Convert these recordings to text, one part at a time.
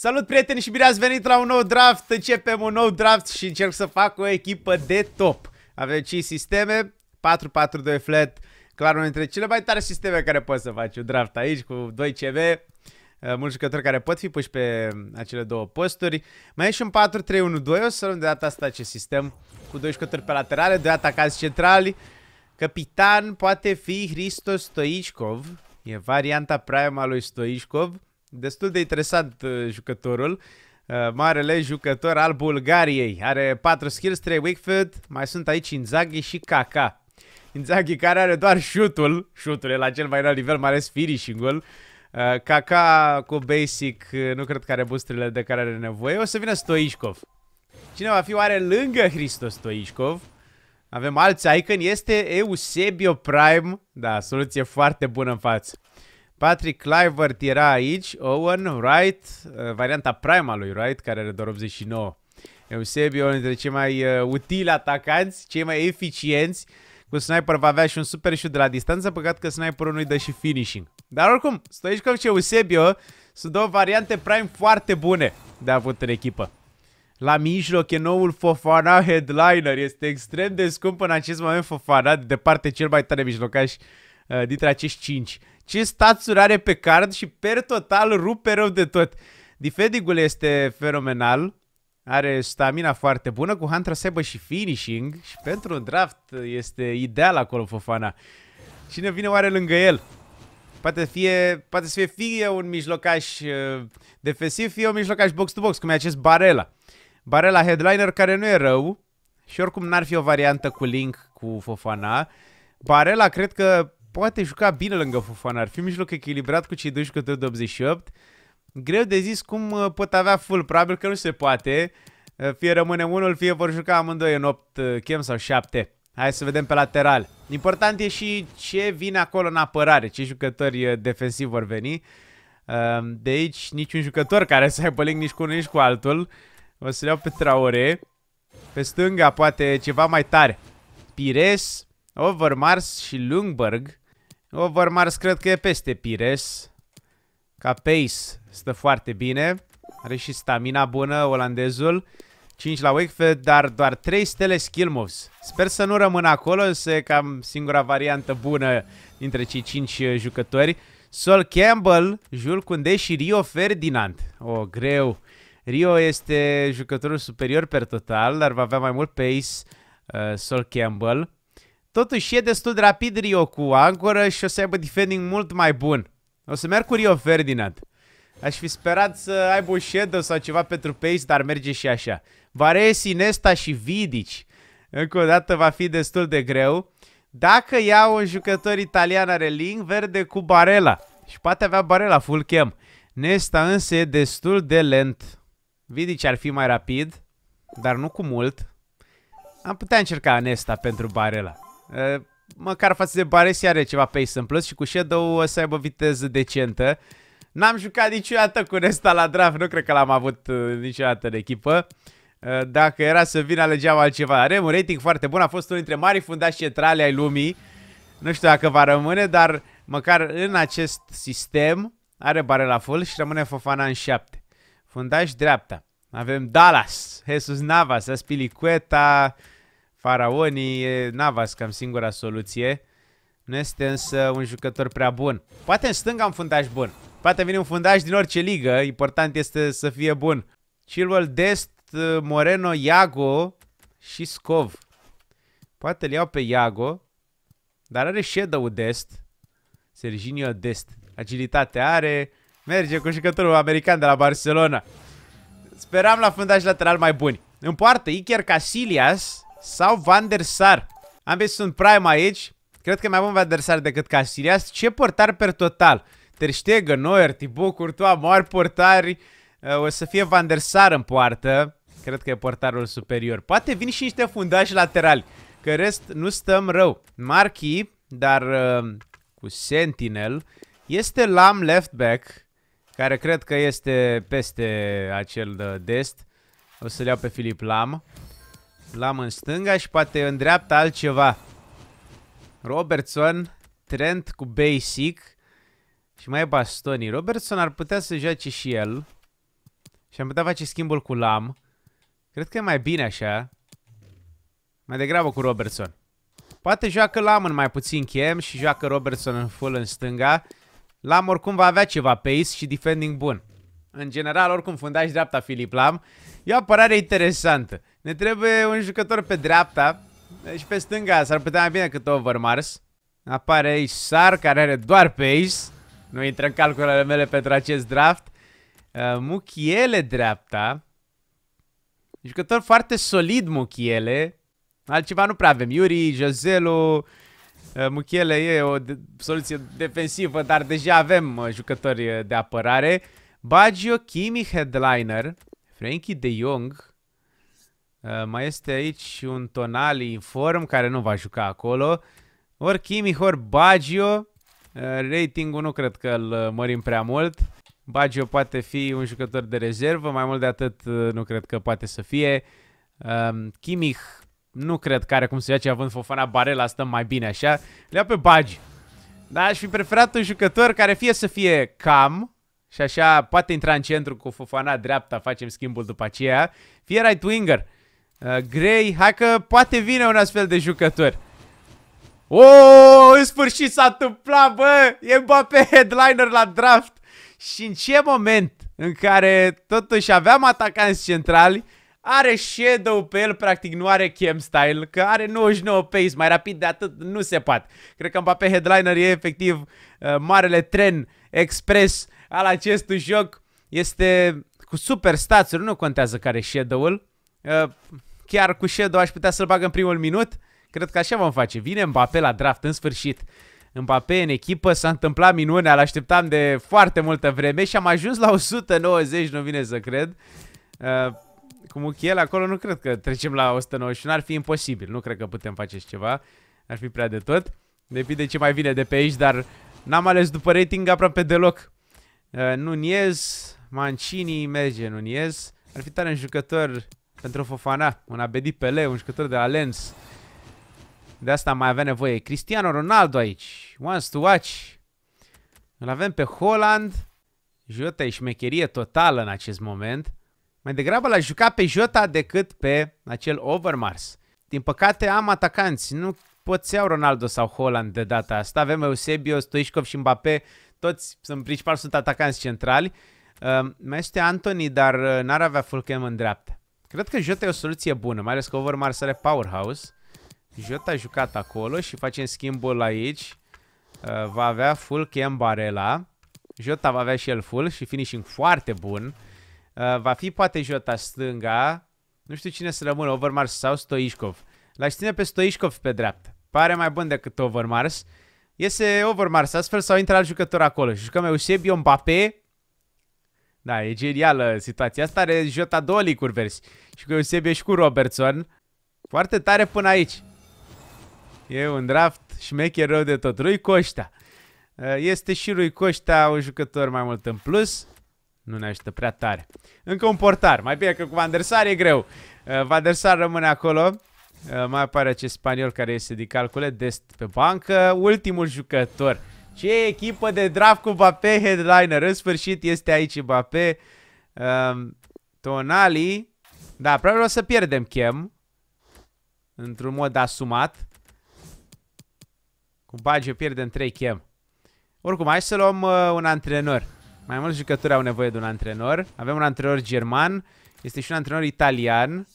Salut prieteni și bine ați venit la un nou draft, începem un nou draft și încerc să fac o echipă de top. Avem 5 sisteme, 4-4-2 flat, clar unul dintre cele mai tare sisteme care poți să faci un draft aici cu 2 CV, eh, mulți jucători care pot fi puși pe mm, acele două posturi. Mai e și un 4-3-1-2, o să luăm de data asta acest sistem cu 2 jucători pe laterale, 2 atacați centrali. Capitan poate fi Hristos Stoichkov, e varianta prima lui Stoichkov. Destul de interesant uh, jucătorul. Uh, marele jucător al Bulgariei. Are 4 skills, 3 Wickfield, mai sunt aici Inzaghi și Kaka. Inzaghi care are doar șutul, șutul e la cel mai înalt nivel, mai ales finishing-ul. Uh, Kaka cu basic, nu cred că are boosturile de care are nevoie. O să vină Stoichkov. Cine va fi oare lângă Hristos Stoichkov? Avem alți icon, este Eusebio Prime. Da, soluție foarte bună în față. Patrick Clivert era aici, Owen, Wright, uh, varianta prima lui Wright, care are doar 89. Eusebio, unul dintre cei mai uh, utili atacanți, cei mai eficienți, cu sniper va avea și un super shoot de la distanță, păcat că sniperul nu-i dă și finishing. Dar oricum, aici cum ce Eusebio sunt două variante prime foarte bune de avut în echipă. La mijloc e noul Fofana headliner, este extrem de scump în acest moment Fofana, de departe cel mai tare mijlocaș uh, dintre acești 5. Ce stațuri are pe card și per total rupe rău de tot. Difedigul este fenomenal. Are stamina foarte bună, cu Hunter Seba și finishing și pentru un draft este ideal acolo Fofana. Cine vine oare lângă el? Poate, fie, poate să fie fie un mijlocaș uh, defensiv, fie un mijlocaș box-to-box, -box, cum e acest Barela. Barela headliner care nu e rău și oricum n-ar fi o variantă cu Link cu Fofana. Barela cred că poate juca bine lângă Fofana, ar fi mijloc echilibrat cu cei doi jucători de 88. Greu de zis cum uh, pot avea full, probabil că nu se poate. Uh, fie rămâne unul, fie vor juca amândoi în 8 uh, chem sau 7. Hai să vedem pe lateral. Important e și ce vine acolo în apărare, ce jucători defensivi vor veni. De aici niciun jucător care să aibă link nici cu unul, nici cu altul. O să le iau pe Traore. Pe stânga poate ceva mai tare. Pires, Overmars și Lundberg. Overmars cred că e peste Pires. Ca pace stă foarte bine. Are și stamina bună olandezul. 5 la Wakefield, dar doar 3 stele skill moves. Sper să nu rămân acolo, însă e cam singura variantă bună dintre cei 5 uh, jucători. Sol Campbell, Jules Kunde și Rio Ferdinand. O, oh, greu. Rio este jucătorul superior per total, dar va avea mai mult pace uh, Sol Campbell. Totuși e destul de rapid Rio cu ancoră și o să aibă defending mult mai bun. O să merg cu Rio Ferdinand. Aș fi sperat să aibă un shadow sau ceva pentru pace, dar merge și așa. Varesi, Nesta și Vidici. Încă o dată va fi destul de greu. Dacă iau un jucător italian are link verde cu Barela. Și poate avea Barela full cam. Nesta însă e destul de lent. Vidici ar fi mai rapid, dar nu cu mult. Am putea încerca Nesta pentru Barela. Măcar față de Baresi are ceva pace în plus și cu Shadow o să aibă viteză decentă. N-am jucat niciodată cu Nesta la draft, nu cred că l-am avut uh, niciodată în echipă. Dacă era să vin, alegeam altceva. Are un rating foarte bun, a fost unul dintre mari fundași centrale ai lumii. Nu știu dacă va rămâne, dar măcar în acest sistem are bare la full și rămâne Fofana în 7. Fundaș dreapta. Avem Dallas, Jesus Navas, Aspilicueta, Faraonii, e Navas cam singura soluție. Nu este însă un jucător prea bun. Poate în stânga un fundaj bun. Poate vine un fundaj din orice ligă. Important este să fie bun. Chilwell, Dest, Moreno, Iago și Scov. Poate le iau pe Iago. Dar are shadow Dest. Serginio Dest. Agilitate are. Merge cu jucătorul american de la Barcelona. Speram la fundaj lateral mai buni. În poartă, Iker Casillas sau Van der Sar. Ambii sunt prime aici. Cred că mai bun Van der Sar decât Casillas. Ce portar per total? Ter Stegen, Neuer, Thibaut Courtois, mari portari. Uh, o să fie Van der Sar în poartă. Cred că e portarul superior. Poate vin și niște fundași laterali. Că rest nu stăm rău. Marchi, dar uh, cu Sentinel, este Lam left back, care cred că este peste acel de uh, dest. O să-l iau pe Filip Lam. L-am în stânga și poate în dreapta altceva. Robertson, Trent cu basic și mai e Bastoni. Robertson ar putea să joace și el și am putea face schimbul cu Lam. Cred că e mai bine așa. Mai degrabă cu Robertson. Poate joacă Lam în mai puțin chem și joacă Robertson în full în stânga. Lam oricum va avea ceva pace și defending bun. În general, oricum, fundaș dreapta Filip Lam. E o apărare interesantă. Ne trebuie un jucător pe dreapta și pe stânga. S-ar putea mai bine cât Overmars. Apare aici Sar, care are doar pace. Nu intră în calculele mele pentru acest draft. Uh, Muchiele dreapta. Jucător foarte solid Muchiele. Altceva nu prea avem. Iuri, Joselu, uh, Muchiele e o de soluție defensivă, dar deja avem uh, jucători uh, de apărare. Baggio, Kimi, Headliner, Frankie de Jong. Uh, mai este aici un Tonali inform care nu va juca acolo. Ori Kimi, ori Baggio. Uh, ratingul nu cred că îl uh, mărim prea mult. Baggio poate fi un jucător de rezervă, mai mult de atât uh, nu cred că poate să fie. Um, Kimich nu cred că are cum să ia având Fofana Barela, stăm mai bine așa. Le a pe Bagi. Dar aș fi preferat un jucător care fie să fie cam, și așa poate intra în centru cu Fofana dreapta, facem schimbul după aceea. Fie right winger. Uh, Grey, hai că poate vine un astfel de jucător. O, oh, în sfârșit s-a întâmplat, bă! pe headliner la draft. Și în ce moment în care totuși aveam atacanți centrali, are shadow pe el, practic nu are chem style, că are 99 pace, mai rapid de atât nu se poate. Cred că pe headliner e efectiv uh, marele tren expres uh, al acestui joc este cu super stats nu contează care e shadow-ul. Uh, chiar cu shadow aș putea să-l bag în primul minut. Cred că așa vom face. Vine Mbappé la draft în sfârșit. Mbappé în echipă, s-a întâmplat minunea, l-așteptam de foarte multă vreme și am ajuns la 190, nu vine să cred. Uh, cu Muchiel acolo nu cred că trecem la 191, ar fi imposibil, nu cred că putem face ceva, ar fi prea de tot. Depinde ce mai vine de pe aici, dar n-am ales după rating aproape deloc. Uh, Nunez, Mancini, merge Nunez. Ar fi tare un jucător pentru Fofana, un Abedi Pele, un jucător de la Lens. De asta mai avea nevoie. Cristiano Ronaldo aici. Wants to watch. Îl avem pe Holland. Jota e șmecherie totală în acest moment. Mai degrabă l-a jucat pe Jota decât pe acel Overmars. Din păcate am atacanți. Nu pot să iau Ronaldo sau Holland de data asta. Avem Eusebio, Stoichkov și Mbappé toți, sunt principal, sunt atacanți centrali. Uh, mai este Anthony, dar uh, n-ar avea Fulham în dreapta. Cred că Jota e o soluție bună, mai ales că Overmars are powerhouse. Jota a jucat acolo și facem schimbul aici. Uh, va avea full cam Barela. Jota va avea și el full și finishing foarte bun. Uh, va fi poate Jota stânga. Nu știu cine să rămână, Overmars sau Stoichkov. L-aș ține pe Stoichkov pe dreapta. Pare mai bun decât Overmars. Iese Overmars astfel sau intră alt jucător acolo. Jucăm Eusebio Mbappé. Da, e genială situația asta. Are Jota două licuri versi. Și cu Eusebio și cu Robertson. Foarte tare până aici. E un draft șmecher rău de tot. Rui Coștea uh, Este și Rui Coștea un jucător mai mult în plus. Nu ne ajută prea tare. Încă un portar. Mai bine că cu Van der Sar e greu. Uh, Van der Sar rămâne acolo. Uh, mai apare acest spaniol care este de calcule dest pe bancă. Ultimul jucător. Ce echipă de draft cu Mbappé headliner. În sfârșit este aici Mbappé. Um, Tonali. Da, probabil o să pierdem chem. Într-un mod asumat. Cu Baggio pierdem 3 chem. Oricum, hai să luăm uh, un antrenor. Mai mulți jucători au nevoie de un antrenor. Avem un antrenor german. Este și un antrenor italian.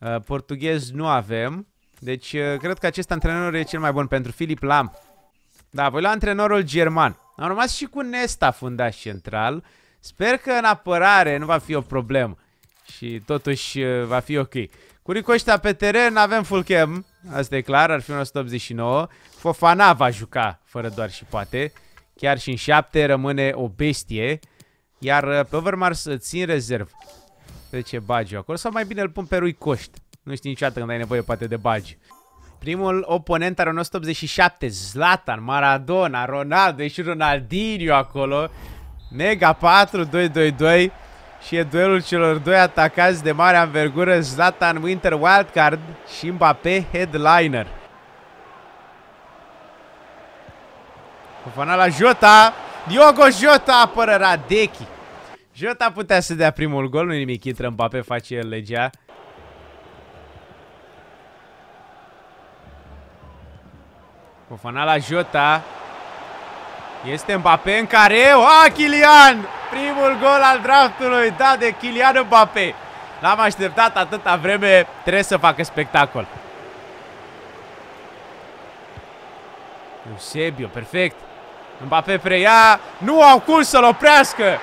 Uh, portughez nu avem. Deci uh, cred că acest antrenor e cel mai bun pentru Filip Lam. Da, voi lua antrenorul german. Am rămas și cu Nesta fundaș central. Sper că în apărare nu va fi o problemă. Și totuși uh, va fi ok. Cu Ricoșta pe teren avem full cam. Asta e clar, ar fi 189. Fofana va juca, fără doar și poate. Chiar și în 7 rămâne o bestie. Iar pe Overmars țin rezervă. De ce acolo? Sau mai bine îl pun pe Rui Coști. Nu știi niciodată când ai nevoie poate de bagi Primul oponent are 187, Zlatan, Maradona, Ronaldo, și Ronaldinho acolo. Mega 4, 2, 2, 2. Și e duelul celor doi atacați de mare anvergură, Zlatan Winter Wildcard și Mbappé Headliner. Cofana la Jota, Diogo Jota apără Radechi. Jota putea să dea primul gol, nu nimic, intră Mbappe, face el legea. Fofana la Jota. Este Mbappé în care... A, Kilian! Primul gol al draftului, da, de Kilian Mbappé. L-am așteptat atâta vreme, trebuie să facă spectacol. Eusebio, perfect. Mbappé preia, nu au cum să-l oprească.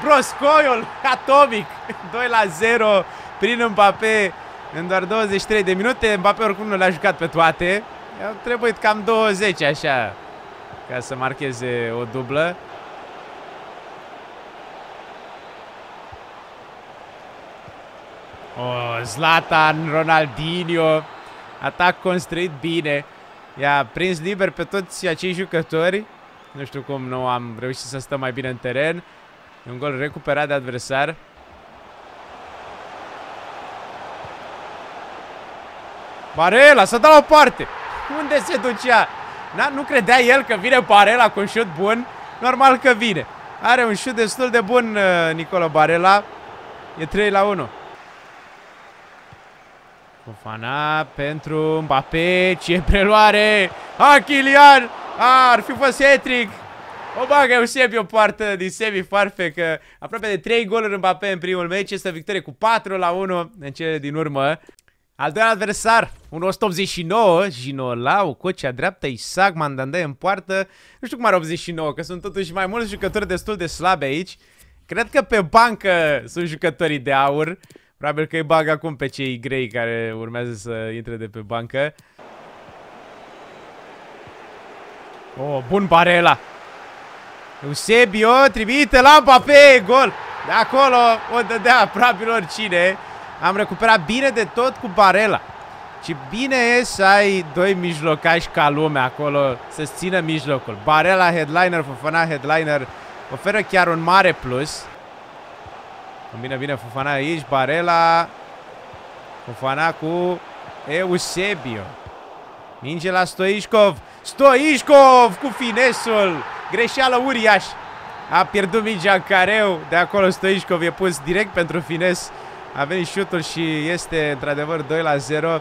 Broscoiul atomic. 2 la 0 prin Mbappé în doar 23 de minute. Mbappé oricum nu le-a jucat pe toate. Au trebuit cam 20 așa ca să marcheze o dublă. Oh, Zlatan, Ronaldinho, atac construit bine. I-a prins liber pe toți acei jucători. Nu știu cum nu am reușit să stăm mai bine în teren. E un gol recuperat de adversar. Barela s-a dat la o parte. Unde se ducea? Na, nu credea el că vine Barela cu un șut bun. Normal că vine. Are un șut destul de bun uh, Nicola Barela. E 3 la 1. Fofana pentru Mbappé. Ce preluare! Achilian! Ah, ar fi fost hat o bagă Eusebi o poartă din semi că Aproape de 3 goluri în Mbappé în primul meci. Este victorie cu 4 la 1 în cele din urmă. Al doilea adversar, un 189, Ginolau, cocea dreaptă, Isaac, Mandandai în poartă. Nu știu cum are 89, că sunt totuși mai mulți jucători destul de slabe aici. Cred că pe bancă sunt jucătorii de aur. Probabil că îi bag acum pe cei grei care urmează să intre de pe bancă. O, Oh, bun Barela! Eusebio trimite lampa pe gol! De acolo o dădea aproape oricine. Am recuperat bine de tot cu Barela. Și bine e să ai doi mijlocași ca lume acolo, să-ți țină mijlocul. Barela headliner, Fofana headliner, oferă chiar un mare plus. Bine, bine Fofana aici, Barela, Fofana cu Eusebio. Minge la Stoișcov, Stoișcov cu finesul Greșeală uriaș. A pierdut mingea în careu. De acolo Stoișcov e pus direct pentru fines. A venit șutul și este într-adevăr 2 la 0.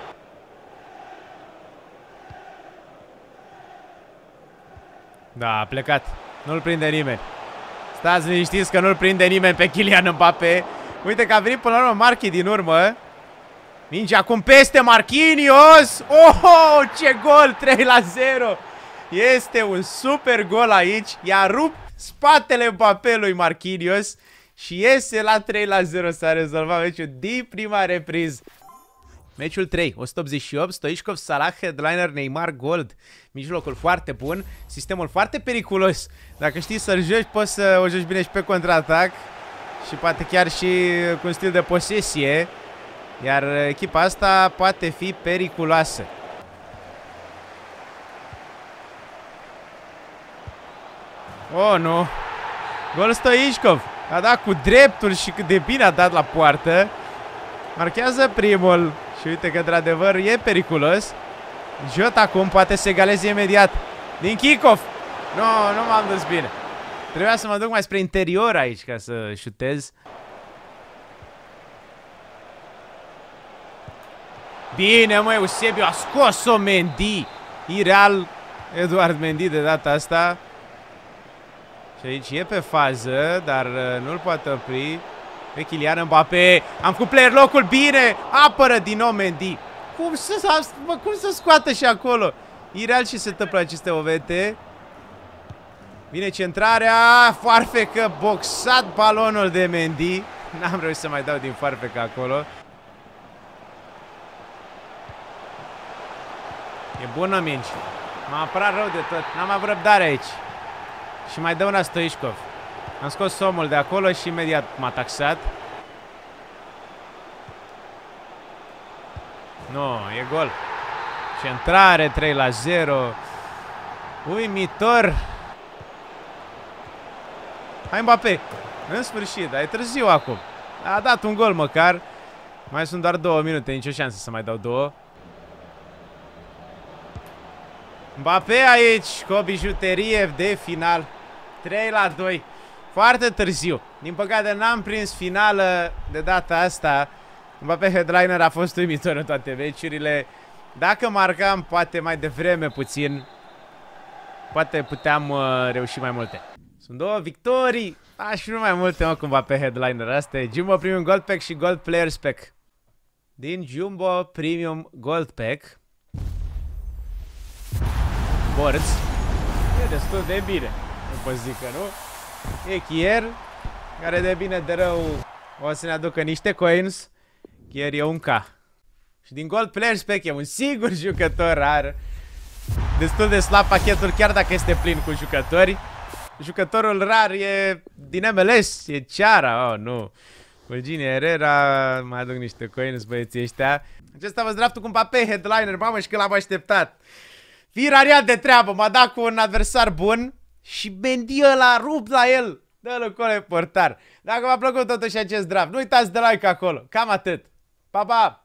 Da, a plecat. Nu-l prinde nimeni. Stați liniștiți că nu-l prinde nimeni pe Kylian Mbappe. Uite că a venit până la urmă Marchi din urmă. Minge acum peste Marquinhos. Oh, oh ce gol! 3 la 0. Este un super gol aici. I-a rupt spatele papelului Marquinhos și iese la 3 la 0. S-a rezolvat meciul din prima repriz Meciul 3, 188, Stoichkov, Salah, headliner, Neymar, Gold. Mijlocul foarte bun, sistemul foarte periculos. Dacă știi să-l joci, poți să o joci bine și pe contraatac și poate chiar și cu un stil de posesie. Iar echipa asta poate fi periculoasă. Oh, nu. Gol Stoichkov. A dat cu dreptul și cât de bine a dat la poartă. Marchează primul. Și uite că, într-adevăr, e periculos. Jot acum poate să egaleze imediat. Din Kikov Nu, no, nu m-am dus bine. Trebuia să mă duc mai spre interior aici ca să șutez. Bine, măi, Eusebiu a scos-o Mendy. Ireal Eduard Mendy de data asta. Și aici deci e pe fază, dar uh, nu-l poate opri pe Kylian Mbappé. Am făcut player locul, bine! Apără din nou Mendy. Cum să, mă, cum să scoată și acolo? Ireal și se întâmplă aceste ovete. Vine centrarea, farfecă, boxat balonul de Mendy. N-am reușit să mai dau din farfecă acolo. E bună minci. m am apărat rău de tot. N-am avut răbdare aici. Și mai dă una Stoichkov. Am scos omul de acolo și imediat m-a taxat. Nu, no, e gol. Centrare 3 la 0. Uimitor. Hai Mbappé. În sfârșit, ai târziu acum. A dat un gol măcar. Mai sunt doar două minute, nicio șansă să mai dau două. Mbappé aici, cu o bijuterie de final. 3 la 2. Foarte târziu. Din păcate n-am prins finală de data asta. pe headliner a fost uimitor în toate meciurile. Dacă marcam poate mai devreme puțin, poate puteam uh, reuși mai multe. Sunt două victorii. Aș vrea mai multe, mă, cumva pe headliner. Asta e Jumbo Premium Gold Pack și Gold Player Pack. Din Jumbo Premium Gold Pack. Boards. E destul de bine după zică, nu? E Kier, care de bine de rău o să ne aducă niște coins. Kier e un K. Și din Gold Player Spec e un singur jucător rar. Destul de slab pachetul, chiar dacă este plin cu jucători. Jucătorul rar e din MLS, e Ceara, oh, nu. Virginia Herrera, mai aduc niște coins băieții ăștia. Acesta a draftul cu pape headliner, mamă, și că l-am așteptat. Firaria de treabă, m-a dat cu un adversar bun și Mendy la rup la el. Dă-l cole portar. Dacă v-a plăcut totuși acest draft, nu uitați de like acolo. Cam atât. Pa, pa!